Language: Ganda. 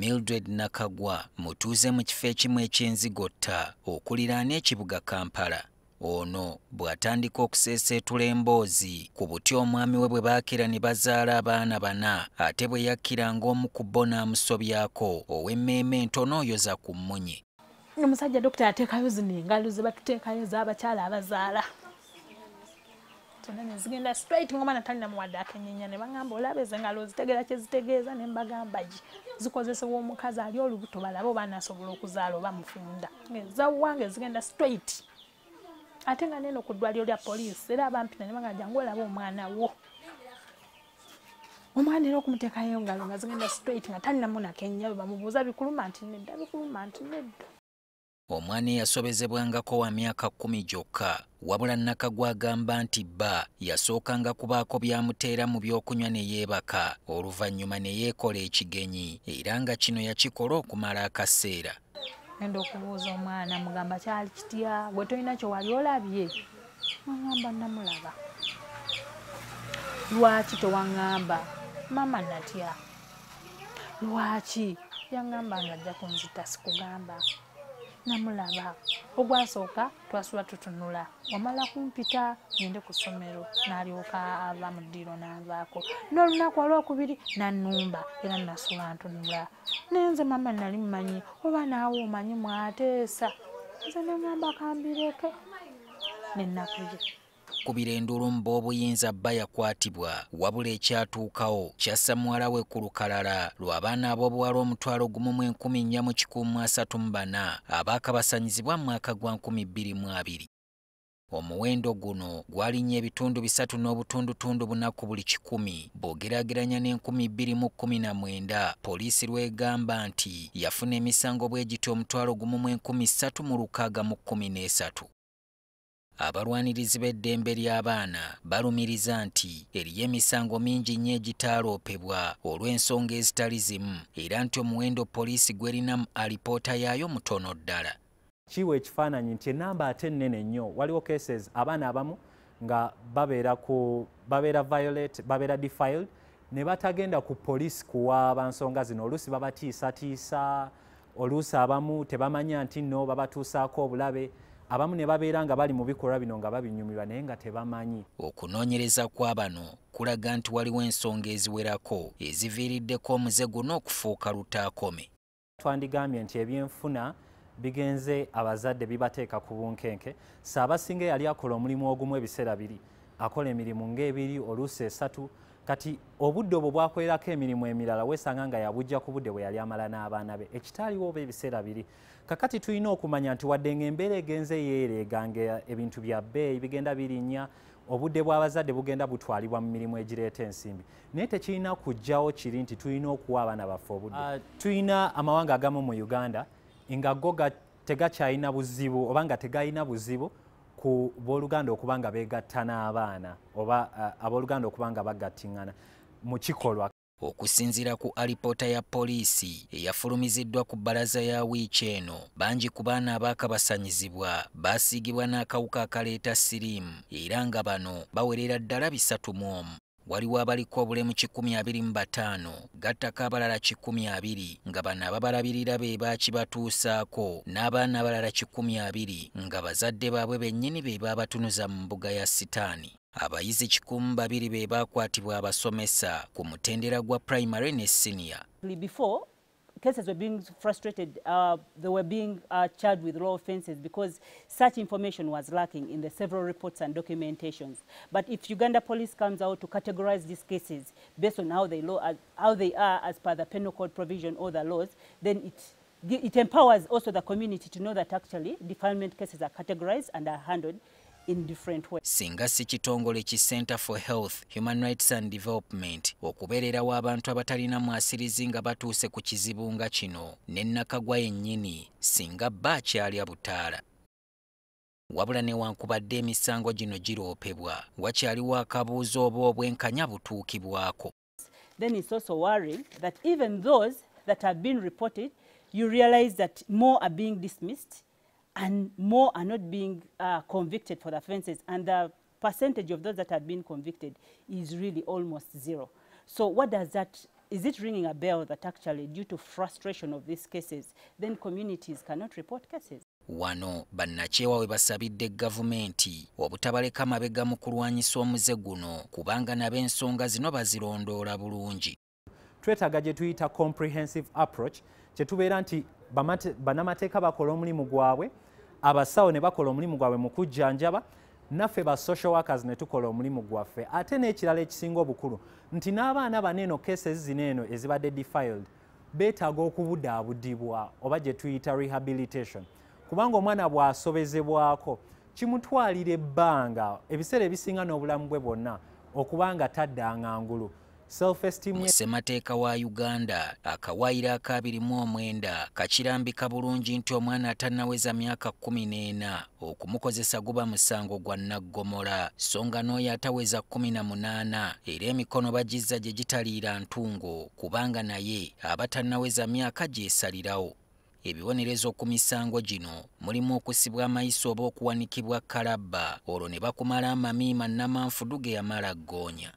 mildred nakagwa mutuuze mu kifo ekimu eky'enzigotta okuliraana ekibuga kampala ono bw'atandika okuseeseetula emboozi ku buty omwami we bwe baakira ne bazaala abaana bana ate bwe yakkira ng'omu ku bbo n'amusobyako ow'emmeeme entono oyoza ku mmunye omusajja dokita yateekayo zino engalo ze batuteekayo ez'abakyala abazaala zonna ne zigenda straight ngoma natalina muwadde akenyenya ne bagamba olaba ezengalo zitegeera kye zitegeeza ne mbagamba gi zikozesebwa omukazi ali olubuto balaba oba anaasobola okuzaala oba mufunda ezawange zigenda straight ate nga neno ku ddwaliro lya poliisi era abampina ne baga jangu olaba omwana wo omwana era okumuteekayo engalo nga zigenda straight nga talinamu nakenya bwe bamubuuza bikuluma nti nedda bikuluma nti nedda omwana eyasobezebwangako wa myaka kkumi gyokka wabula nakagwa agamba nti bba yasookanga kubaako byamuteera mu byokunywa ne yeebaka oluvannyuma ne yeekola ekigenyi era nga kino yakikola okumala akaseera enda okubuuza omwana mugamba kyali kitya gwe tolina kyewali olabye aŋamba namulaba lwaki towaŋamba mama natya lwaki yaŋamba nga ajja kunzita sikugamba namulaba ogwasooka twasula tutunula wamala kumpita ngende ku ssomero n'alyoka ava mu ddiiro nanvaako n'olunaku olwokubiri nanumba era nasula ntunula nenze mama nali mumanyi oba naawe omanyi mwateesa nze nengamba kambireke nenakuye kubira endulumba obuyinza bba yakwatibwa wabula ekyatuukawo kyassa muwala we ku lukalala lw'abaana ab'obuwala omutwalo gumu mu enkumi nnya mu kikumu asatu mu bana abaakabasanyizibwa mu mwaka gwa nkumi bbiri mu abiri omuwendo guno gwalinnya ebitundu bisatu n'obutundutundu bunaku buli kikumi bw'ogeraageranya n'enkumi bbiri mu kkumi na mwenda poliisi lwegamba nti yafuna emisango bwegiti omutwalo gumu mu enkumi ssatu mu lukaaga mu kkumi n'esatu abalwanirizi b'eddembe ly'abaana balumiriza nti eriyo emisango mingi nnyo egitaaloopebwa olw'ensonga ezitali zimu era nti omuwendo poliisi gwerina mu alipoota yaayo mutono ddala kiwa ekifaananyi nti enamba ate ennene nnyo waliwo cases abaana abamu nga babeera ku babeera violate babeera defiled ne batagenda ku poliisi kuwaaba nsonga zino oluusi babatiisatiisa oluusi abamu tebamanya nti nno babatuusaako obulabe abamu ne babeera nga bali mu bikolwa bino nga babinyumirwa naye nga tebamanyi okunoonyereza kw'abano kulaga nti waliwo ensonga eziwerako eziviiriddeko omuze guno okufuuka lutaakome twandigambye nti ebyenfuna bigenze abazadde bibateeka ku bunkenke saabasinga eyali akola omulimu ogumu ebiseera biri akola emirimu ng'ebiri oluusi esatu kati obudde obwo bwakwerako emirimu emirala weesanga nga yabujja ku budde bwe yali amala n'abaana be ekitaaliwo oba ebiseera biri kakati tulina okumanya nti wadde nga embeera egenze yeereeganga ebintu bya bbeeyi bigenda birinnya obudde bw'abazadde bugenda butwalibwa mu mirimu egireeta ensimbi naye tekirina kujjawo kiri nti tulina okuwa abaana baffe obudde ah, tulina amawanga agamu mu uganda nga go tegakyalina buzibu oba nga tegalina buzibu ku booluganda okuba nga beegatta n'abaana oba eh, abooluganda okuba nga bagattiŋŋana mu kikolwa okusinziira ku alipoota ya poliisi eyafulumiziddwa ku bbalaza ya wiiki eno bangi ku baana abaakabasanyizibwa baasiigibwa n'akawuka akaleeta siriimu era nga bano bawerera ddala bisatu mu omu waliwo abaliko obulemu bataano gattako abalala abiri nga bano ababalabirira be baakibatuusaako n'abaana abalala abiri nga bazadde baabwe bennyini be baabatunuza mu mbuga ya sitaani abayizi babiri be baakwatibwa abasomesa ku mutendera gwa primary ne sinia cases were being frustrated, uh, they were being uh, charged with law offenses because such information was lacking in the several reports and documentations. But if Uganda police comes out to categorize these cases based on how they, law, uh, how they are as per the penal code provision or the laws, then it it empowers also the community to know that actually defilement cases are categorized and are handled in different ways. Singa si kitongole ki Center for Health, Human Rights and Development okubeererawo abantu abatalina mwasirizi nga batuuse ku kizibu nga kino ne Nakagwa yennyini singa bba akyalya butaala. wabula newankubadde emisango gino giroopebwa wakyaliwo akabuuzo oba obwenkanya butuukibwako then it's also worrying that even those that have been reported you realize that more are being dismissed and more are not being uh, convicted for the offenses. And the percentage of those that have been convicted is really almost zero. So what does that, is it ringing a bell that actually due to frustration of these cases, then communities cannot report cases? wano bannakyewa we basabidde gavumenti obutabaleka mabega mu kulwanyisa omuze guno kubanga na bensonga zino bazirondoola bulungi twetaaga gye tuyita comprehensive approach kyetubeera nti bannamateeka bakola omulimu gwabwe abasawo ne bakola omulimu gwabwe mu kujjanjaba naffe ba social workers ne tukola omulimu gwaffe ate n'ekirala ekisinga obukulu nti n'abaana bano eno kases zino eno ezibadde defiled beetaaga okubudaabudibwa oba gye tuyita rehabilitation kubanga omwana bw'asobezebwako kimutwalira ebbanga ebiseera ebisinga n'obulamu bwe bwonna okuba nga taddanga ngulu ssemateeka wa uganda akawaayiro akabirimu omwenda kakirambika bulungi nti omwana atannaweza myaka kkumi n'ena okumukozesa guba musango gwa naggomola songa n'oyo ataweza kkumi na munaana era emikono bagizza gye gitaliira ntungo kubanga naye abatannaweza myaka gyesalirawo ebibonerezo ku misango gino mulimu okusibwa amayiso oba okuwanikibwa kalabba olwo ne bakumala amamiima nnamanfudu ge yamala ggoonya